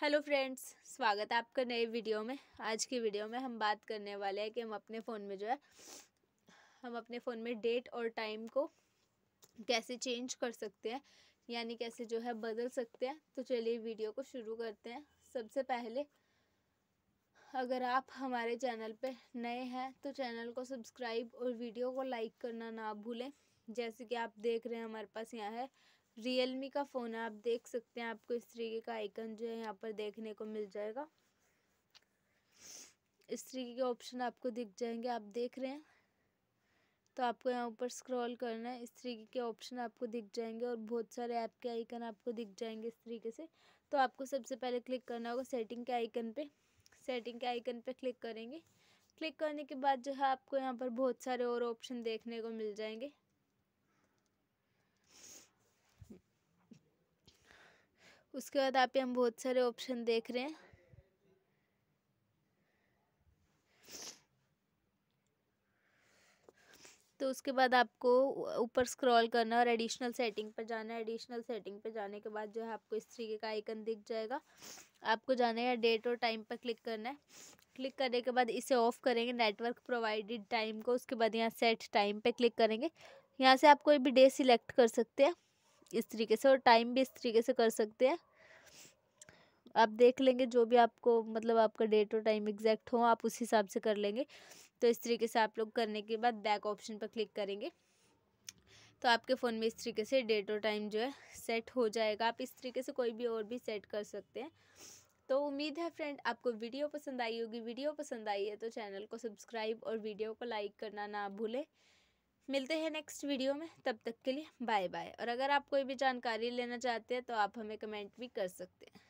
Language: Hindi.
हेलो फ्रेंड्स स्वागत है आपका नए वीडियो में आज की वीडियो में हम बात करने वाले हैं कि हम अपने फ़ोन में जो है हम अपने फ़ोन में डेट और टाइम को कैसे चेंज कर सकते हैं यानी कैसे जो है बदल सकते हैं तो चलिए वीडियो को शुरू करते हैं सबसे पहले अगर आप हमारे चैनल पे नए हैं तो चैनल को सब्सक्राइब और वीडियो को लाइक करना ना भूलें जैसे कि आप देख रहे हैं हमारे पास यहाँ है रियलमी का फ़ोन है आप देख सकते हैं आपको इस तरीके का आइकन जो है यहाँ पर देखने को मिल जाएगा इस तरीके के ऑप्शन आपको दिख जाएंगे आप देख रहे हैं तो आपको यहाँ ऊपर स्क्रॉल करना है इस तरीके के ऑप्शन आपको दिख जाएंगे और बहुत सारे ऐप के आइकन आपको दिख जाएंगे इस तरीके से तो आपको सबसे पहले क्लिक करना होगा सेटिंग के आइकन पे सेटिंग के आइकन पे क्लिक करेंगे क्लिक करने के बाद जो है आपको यहाँ पर बहुत सारे और ऑप्शन देखने को मिल जाएंगे उसके बाद आप हम बहुत सारे ऑप्शन देख रहे हैं तो उसके बाद आपको ऊपर स्क्रॉल करना और एडिशनल सेटिंग पर जाना है एडिशनल सेटिंग पर जाने के बाद जो है आपको इस तरीके का आइकन दिख जाएगा आपको जाना है डेट और टाइम पर क्लिक करना है क्लिक करने के बाद इसे ऑफ करेंगे नेटवर्क प्रोवाइडेड टाइम को उसके बाद यहाँ सेट टाइम पर क्लिक करेंगे यहाँ से आप कोई भी डे सिलेक्ट कर सकते हैं इस तरीके से और टाइम भी इस तरीके से कर सकते हैं आप देख लेंगे जो भी आपको मतलब आपका डेट और टाइम एग्जैक्ट हो आप उस हिसाब से कर लेंगे तो इस तरीके से आप लोग करने के बाद बैक ऑप्शन पर क्लिक करेंगे तो आपके फ़ोन में इस तरीके से डेट और टाइम जो है सेट हो जाएगा आप इस तरीके से कोई भी और भी सेट कर सकते हैं तो उम्मीद है फ्रेंड आपको वीडियो पसंद आई होगी वीडियो पसंद आई है तो चैनल को सब्सक्राइब और वीडियो को लाइक करना ना भूलें मिलते हैं नेक्स्ट वीडियो में तब तक के लिए बाय बाय और अगर आप कोई भी जानकारी लेना चाहते हैं तो आप हमें कमेंट भी कर सकते हैं